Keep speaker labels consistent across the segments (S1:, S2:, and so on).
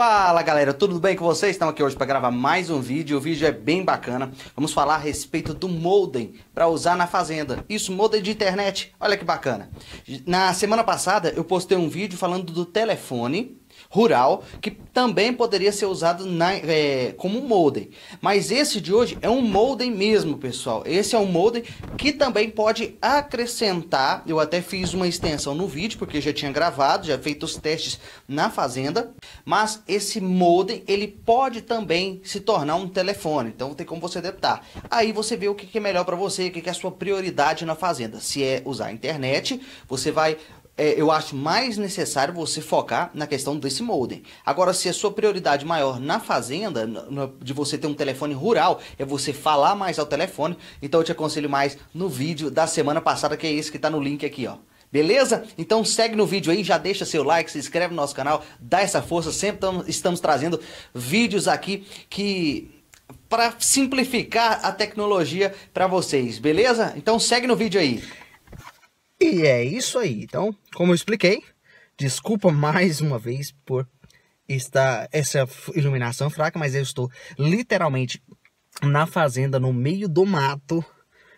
S1: Fala galera, tudo bem com vocês? Estamos aqui hoje para gravar mais um vídeo. O vídeo é bem bacana. Vamos falar a respeito do modem para usar na fazenda. Isso, modem de internet. Olha que bacana. Na semana passada eu postei um vídeo falando do telefone rural, que também poderia ser usado na, é, como modem. Mas esse de hoje é um modem mesmo, pessoal. Esse é um modem que também pode acrescentar. Eu até fiz uma extensão no vídeo, porque já tinha gravado, já feito os testes na fazenda. Mas esse modem, ele pode também se tornar um telefone. Então tem como você adaptar. Aí você vê o que é melhor para você, o que é a sua prioridade na fazenda. Se é usar a internet, você vai é, eu acho mais necessário você focar na questão desse modem. Agora, se a sua prioridade maior na fazenda, no, de você ter um telefone rural, é você falar mais ao telefone, então eu te aconselho mais no vídeo da semana passada, que é esse que está no link aqui, ó. Beleza? Então segue no vídeo aí, já deixa seu like, se inscreve no nosso canal, dá essa força. Sempre tamo, estamos trazendo vídeos aqui que para simplificar a tecnologia para vocês, beleza? Então segue no vídeo aí. E é isso aí. Então, como eu expliquei, desculpa mais uma vez por estar essa iluminação fraca, mas eu estou literalmente na fazenda, no meio do mato,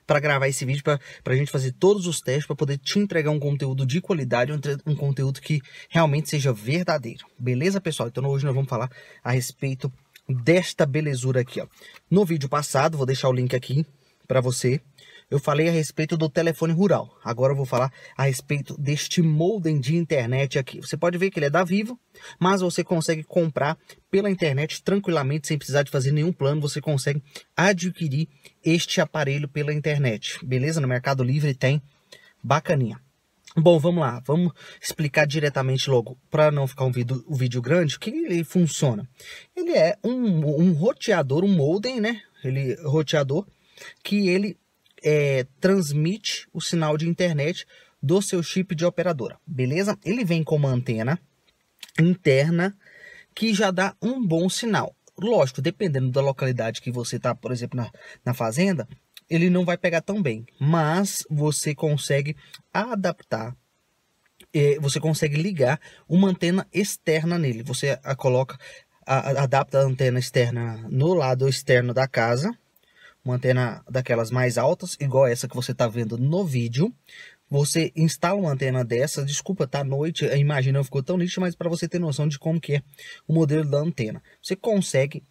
S1: para gravar esse vídeo, para a gente fazer todos os testes, para poder te entregar um conteúdo de qualidade, um, um, conteúdo que realmente seja verdadeiro. Beleza, pessoal? Então hoje nós vamos falar a respeito desta belezura aqui, ó. No vídeo passado, vou deixar o link aqui para você eu falei a respeito do telefone rural. Agora eu vou falar a respeito deste modem de internet aqui. Você pode ver que ele é da Vivo, mas você consegue comprar pela internet tranquilamente, sem precisar de fazer nenhum plano. Você consegue adquirir este aparelho pela internet. Beleza? No Mercado Livre tem. Bacaninha. Bom, vamos lá, vamos explicar diretamente logo, para não ficar um vídeo, um vídeo grande, o que ele funciona. Ele é um, um roteador, um modem, né? Ele roteador que ele é, transmite o sinal de internet do seu chip de operadora, beleza? Ele vem com uma antena interna que já dá um bom sinal. Lógico, dependendo da localidade que você está, por exemplo, na, na fazenda, ele não vai pegar tão bem, mas você consegue adaptar é, você consegue ligar uma antena externa nele. Você a coloca, a, adapta a antena externa no lado externo da casa uma antena daquelas mais altas, igual essa que você está vendo no vídeo. Você instala uma antena dessa, desculpa, tá à noite, a imagem não ficou tão nítida, mas para você ter noção de como que é o modelo da antena. Você consegue,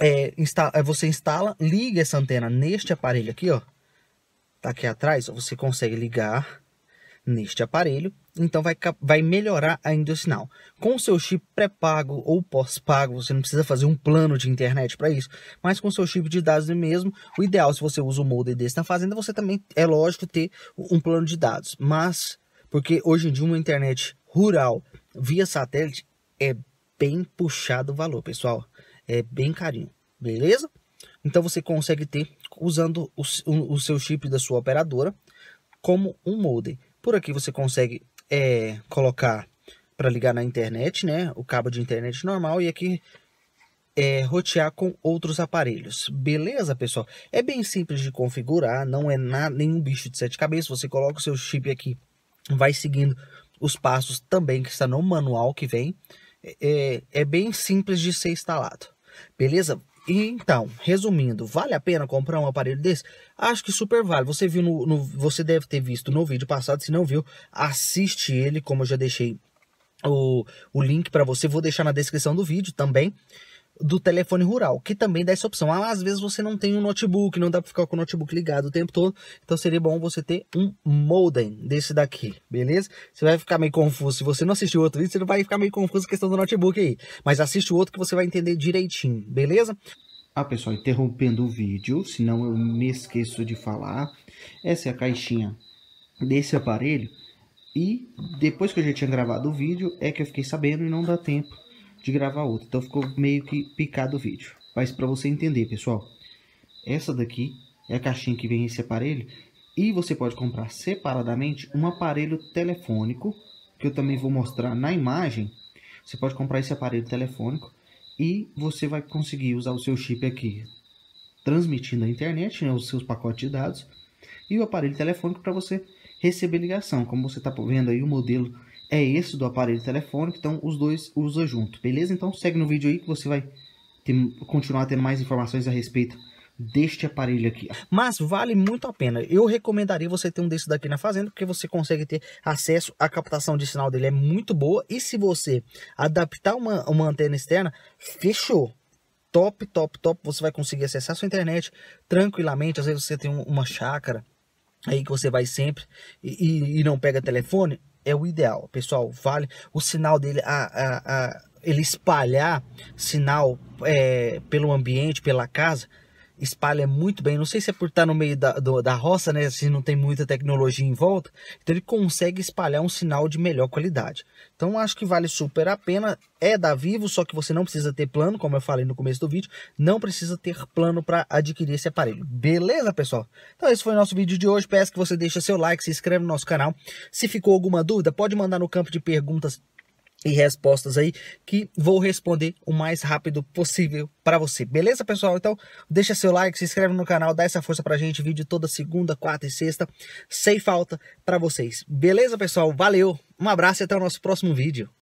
S1: é, é você instala, liga essa antena neste aparelho aqui, ó. Tá aqui atrás, você consegue ligar neste aparelho, então vai, vai melhorar ainda o sinal. Com o seu chip pré-pago ou pós-pago, você não precisa fazer um plano de internet para isso, mas com o seu chip de dados mesmo, o ideal, se você usa o modem desse na fazenda, você também, é lógico, ter um plano de dados. Mas, porque hoje em dia uma internet rural via satélite é bem puxado o valor, pessoal. É bem carinho, beleza? Então você consegue ter usando o, o, o seu chip da sua operadora como um modem. Por aqui você consegue é, colocar para ligar na internet, né? O cabo de internet normal e aqui é, rotear com outros aparelhos. Beleza, pessoal? É bem simples de configurar, não é nada, nenhum bicho de sete cabeças. Você coloca o seu chip aqui, vai seguindo os passos também que está no manual que vem. É, é, é bem simples de ser instalado. Beleza? então, resumindo, vale a pena comprar um aparelho desse? Acho que super vale. Você viu no, no, você deve ter visto no vídeo passado, se não viu, assiste ele, como eu já deixei o, o link para você, vou deixar na descrição do vídeo também do telefone rural, que também dá essa opção. Ah, às vezes você não tem um notebook, não dá para ficar com o notebook ligado o tempo todo, então seria bom você ter um modem desse daqui, beleza? Você vai ficar meio confuso, se você não assistiu outro vídeo, você vai ficar meio confuso com a questão do notebook aí, mas assiste o outro que você vai entender direitinho, beleza? Ah, pessoal, interrompendo o vídeo, senão eu me esqueço de falar, essa é a caixinha desse aparelho, e depois que eu já tinha gravado o vídeo, é que eu fiquei sabendo e não dá tempo de gravar outra. Então ficou meio que picado o vídeo. Mas para você entender, pessoal, essa daqui é a caixinha que vem esse aparelho. E você pode comprar separadamente um aparelho telefônico, que eu também vou mostrar na imagem. Você pode comprar esse aparelho telefônico e você vai conseguir usar o seu chip aqui transmitindo a internet, né, os seus pacotes de dados, e o aparelho telefônico para você receber ligação. Como você está vendo aí, o modelo é esse do aparelho telefônico, então os dois usa junto, beleza? Então segue no vídeo aí que você vai ter, continuar tendo mais informações a respeito deste aparelho aqui. Mas vale muito a pena. Eu recomendaria você ter um desse daqui na fazenda, porque você consegue ter acesso à captação de sinal dele é muito boa. E se você adaptar uma, uma antena externa, fechou top, top, top. Você vai conseguir acessar sua internet tranquilamente. Às vezes você tem um, uma chácara aí que você vai sempre e, e, e não pega telefone é o ideal, pessoal. Vale o sinal dele, a, a, a ele espalhar sinal é, pelo ambiente, pela casa, espalha muito bem. Não sei se é por estar tá no meio da, do, da roça, né? Se não tem muita tecnologia em volta, então ele consegue espalhar um sinal de melhor qualidade. Então acho que vale super a pena. É da Vivo, só que você não precisa ter plano, como eu falei no começo do vídeo, não precisa ter plano para adquirir esse aparelho. Beleza, pessoal? Então esse foi o nosso vídeo de hoje. Peço que você deixe seu like, se inscreva no nosso canal. Se ficou alguma dúvida, pode mandar no campo de perguntas e respostas aí que vou responder o mais rápido possível para você. Beleza, pessoal? Então, deixa seu like, se inscreve no canal, dá essa força pra gente, vídeo toda segunda, quarta e sexta, sem falta para vocês. Beleza, pessoal? Valeu. Um abraço e até o nosso próximo vídeo.